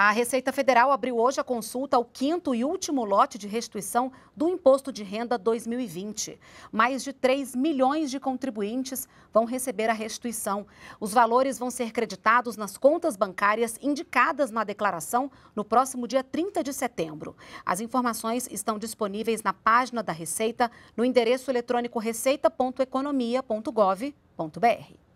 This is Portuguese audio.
A Receita Federal abriu hoje a consulta ao quinto e último lote de restituição do Imposto de Renda 2020. Mais de 3 milhões de contribuintes vão receber a restituição. Os valores vão ser creditados nas contas bancárias indicadas na declaração no próximo dia 30 de setembro. As informações estão disponíveis na página da Receita no endereço eletrônico receita.economia.gov.br.